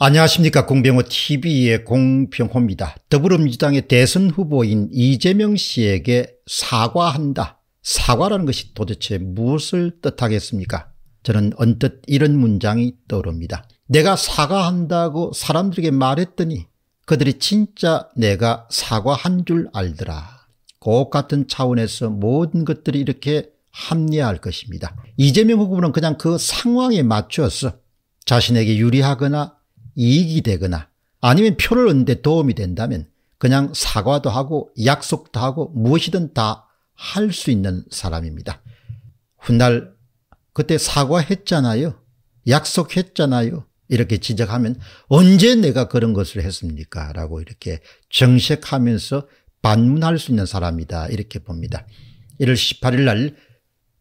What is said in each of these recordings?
안녕하십니까 공병호 tv의 공병호입니다. 더불어민주당의 대선 후보인 이재명 씨에게 사과한다. 사과라는 것이 도대체 무엇을 뜻하겠습니까? 저는 언뜻 이런 문장이 떠오릅니다. 내가 사과한다고 사람들에게 말했더니 그들이 진짜 내가 사과한 줄 알더라. 꼭 같은 차원에서 모든 것들이 이렇게 합리화할 것입니다. 이재명 후보는 그냥 그 상황에 맞추어서 자신에게 유리하거나 이익이 되거나 아니면 표를 얻는데 도움이 된다면 그냥 사과도 하고 약속도 하고 무엇이든 다 할 수 있는 사람입니다. 훗날 그때 사과했잖아요. 약속했잖아요. 이렇게 지적하면 언제 내가 그런 것을 했습니까? 라고 이렇게 정색하면서 반문할 수 있는 사람이다. 이렇게 봅니다. 1월 18일 날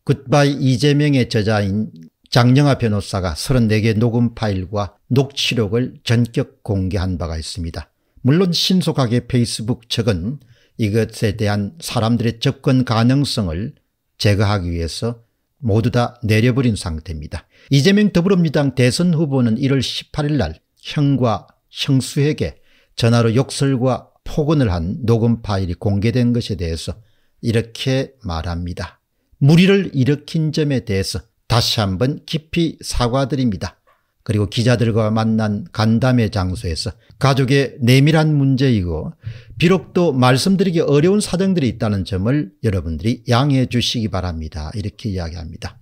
굿바이 이재명의 저자인 장영아 변호사가 34개 녹음 파일과 녹취록을 전격 공개한 바가 있습니다. 물론 신속하게 페이스북 측은 이것에 대한 사람들의 접근 가능성을 제거하기 위해서 모두 다 내려버린 상태입니다. 이재명 더불어민주당 대선 후보는 1월 18일 날 형과 형수에게 전화로 욕설과 폭언을 한 녹음 파일이 공개된 것에 대해서 이렇게 말합니다. 무리를 일으킨 점에 대해서 다시 한번 깊이 사과드립니다. 그리고 기자들과 만난 간담회 장소에서 가족의 내밀한 문제이고 비록도 말씀드리기 어려운 사정들이 있다는 점을 여러분들이 양해해 주시기 바랍니다. 이렇게 이야기합니다.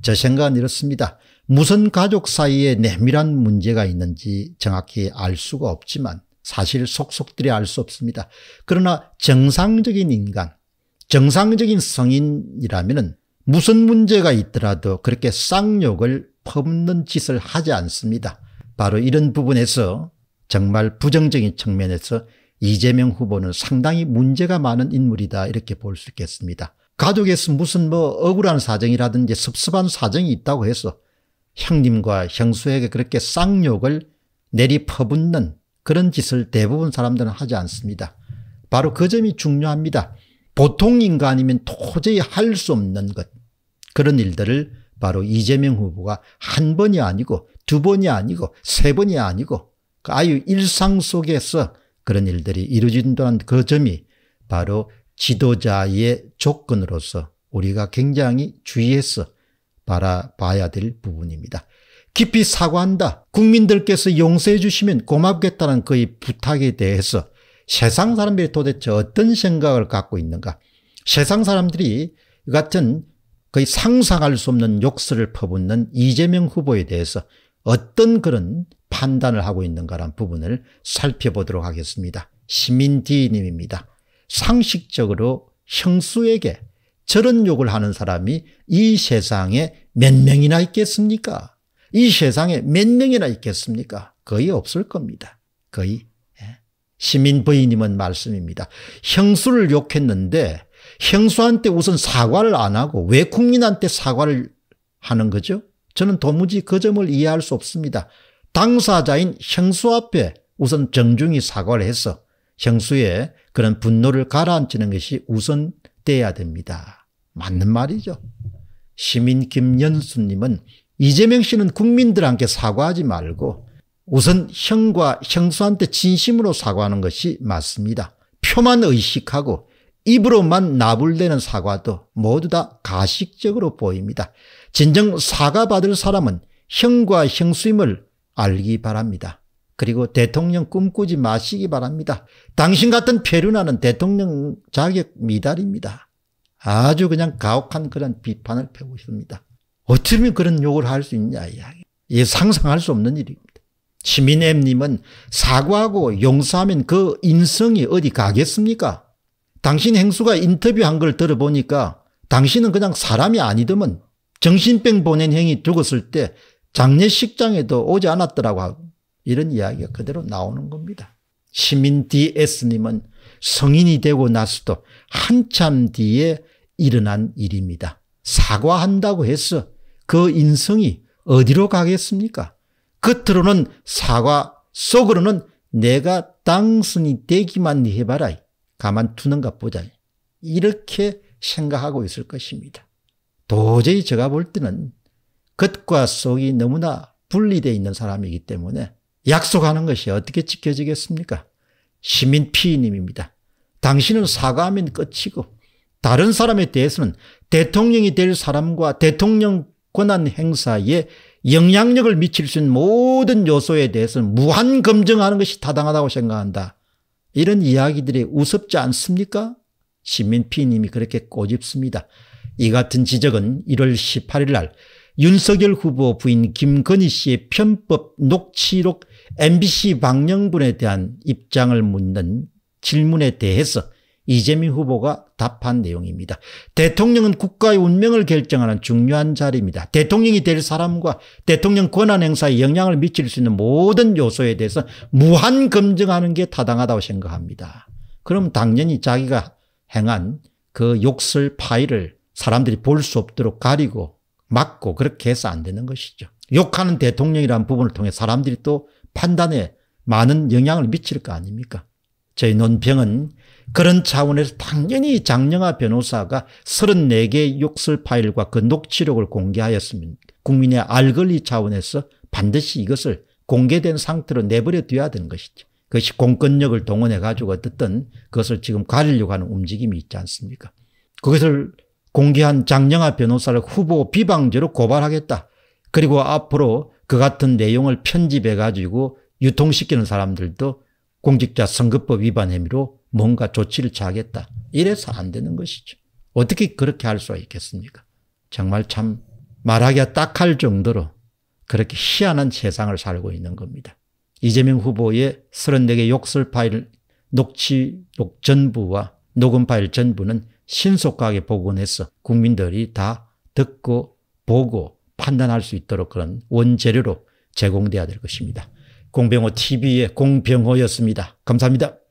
저 생각은 이렇습니다. 무슨 가족 사이에 내밀한 문제가 있는지 정확히 알 수가 없지만 사실 속속들이 알 수 없습니다. 그러나 정상적인 인간, 정상적인 성인이라면 무슨 문제가 있더라도 그렇게 쌍욕을 퍼붓는 짓을 하지 않습니다. 바로 이런 부분에서 정말 부정적인 측면에서 이재명 후보는 상당히 문제가 많은 인물이다 이렇게 볼 수 있겠습니다. 가족에서 무슨 뭐 억울한 사정이라든지 섭섭한 사정이 있다고 해서 형님과 형수에게 그렇게 쌍욕을 내리 퍼붓는 그런 짓을 대부분 사람들은 하지 않습니다. 바로 그 점이 중요합니다. 보통 인간이면 도저히 할 수 없는 것 그런 일들을 바로 이재명 후보가 한 번이 아니고 두 번이 아니고 세 번이 아니고 그 아유 일상 속에서 그런 일들이 이루어진다는 그 점이 바로 지도자의 조건으로서 우리가 굉장히 주의해서 바라봐야 될 부분입니다. 깊이 사과한다. 국민들께서 용서해 주시면 고맙겠다는 그의 부탁에 대해서 세상 사람들이 도대체 어떤 생각을 갖고 있는가. 세상 사람들이 같은 거의 상상할 수 없는 욕설을 퍼붓는 이재명 후보에 대해서 어떤 그런 판단을 하고 있는가라는 부분을 살펴보도록 하겠습니다. 시민디님입니다. 상식적으로 형수에게 저런 욕을 하는 사람이 이 세상에 몇 명이나 있겠습니까? 이 세상에 몇 명이나 있겠습니까? 거의 없을 겁니다. 거의 시민 부인님은 말씀입니다. 형수를 욕했는데 형수한테 우선 사과를 안 하고 왜 국민한테 사과를 하는 거죠? 저는 도무지 그 점을 이해할 수 없습니다. 당사자인 형수 앞에 우선 정중히 사과를 해서 형수의 그런 분노를 가라앉히는 것이 우선 돼야 됩니다. 맞는 말이죠. 시민 김연수님은 이재명 씨는 국민들한테 사과하지 말고 우선 형과 형수한테 진심으로 사과하는 것이 맞습니다. 표만 의식하고 입으로만 나불대는 사과도 모두 다 가식적으로 보입니다. 진정 사과받을 사람은 형과 형수임을 알기 바랍니다. 그리고 대통령 꿈꾸지 마시기 바랍니다. 당신 같은 폐륜하는 대통령 자격 미달입니다. 아주 그냥 가혹한 그런 비판을 펴고 있습니다. 어쩌면 그런 욕을 할 수 있냐 이야 상상할 수 없는 일입니다. 시민엠님은 사과하고 용서하면 그 인성이 어디 가겠습니까? 당신 행수가 인터뷰한 걸 들어보니까 당신은 그냥 사람이 아니더만 정신병 보낸 행이 죽었을 때 장례식장에도 오지 않았더라고 하고 이런 이야기가 그대로 나오는 겁니다. 시민 DS님은 성인이 되고 나서도 한참 뒤에 일어난 일입니다. 사과한다고 해서 그 인성이 어디로 가겠습니까? 겉으로는 사과, 속으로는 내가 당선이 되기만 해봐라. 가만 두는가 보자. 이렇게 생각하고 있을 것입니다. 도저히 제가 볼 때는 겉과 속이 너무나 분리되어 있는 사람이기 때문에 약속하는 것이 어떻게 지켜지겠습니까? 시민 피의님입니다. 당신은 사과하면 끝이고 다른 사람에 대해서는 대통령이 될 사람과 대통령 권한 행사에 영향력을 미칠 수 있는 모든 요소에 대해서는 무한 검증하는 것이 타당하다고 생각한다. 이런 이야기들이 우습지 않습니까? 신민피님이 그렇게 꼬집습니다. 이 같은 지적은 1월 18일 날 윤석열 후보 부인 김건희 씨의 편법 녹취록 MBC 방영분에 대한 입장을 묻는 질문에 대해서 이재민 후보가 답한 내용입니다. 대통령은 국가의 운명을 결정하는 중요한 자리입니다. 대통령이 될 사람과 대통령 권한 행사에 영향을 미칠 수 있는 모든 요소에 대해서 무한 검증하는 게 타당하다고 생각합니다. 그럼 당연히 자기가 행한 그 욕설 파일을 사람들이 볼 수 없도록 가리고 막고 그렇게 해서 안 되는 것이죠. 욕하는 대통령이라는 부분을 통해 사람들이 또 판단에 많은 영향을 미칠 거 아닙니까? 저희 논평은 그런 차원에서 당연히 장영아 변호사가 34개의 욕설 파일과 그 녹취록을 공개하였습니다. 국민의 알 권리 차원에서 반드시 이것을 공개된 상태로 내버려 둬야 되는 것이죠. 그것이 공권력을 동원해 가지고 어쨌든 그것을 지금 가리려고 하는 움직임이 있지 않습니까? 그것을 공개한 장영아 변호사를 후보 비방죄로 고발하겠다. 그리고 앞으로 그 같은 내용을 편집해 가지고 유통시키는 사람들도 공직자 선거법 위반 혐의로 뭔가 조치를 취하겠다. 이래서 안 되는 것이죠. 어떻게 그렇게 할 수가 있겠습니까? 정말 참 말하기가 딱할 정도로 그렇게 희한한 세상을 살고 있는 겁니다. 이재명 후보의 34개 욕설 파일 녹취 록 전부와 녹음 파일 전부는 신속하게 복원해서 국민들이 다 듣고 보고 판단할 수 있도록 그런 원재료로 제공돼야 될 것입니다. 공병호 TV의 공병호였습니다. 감사합니다.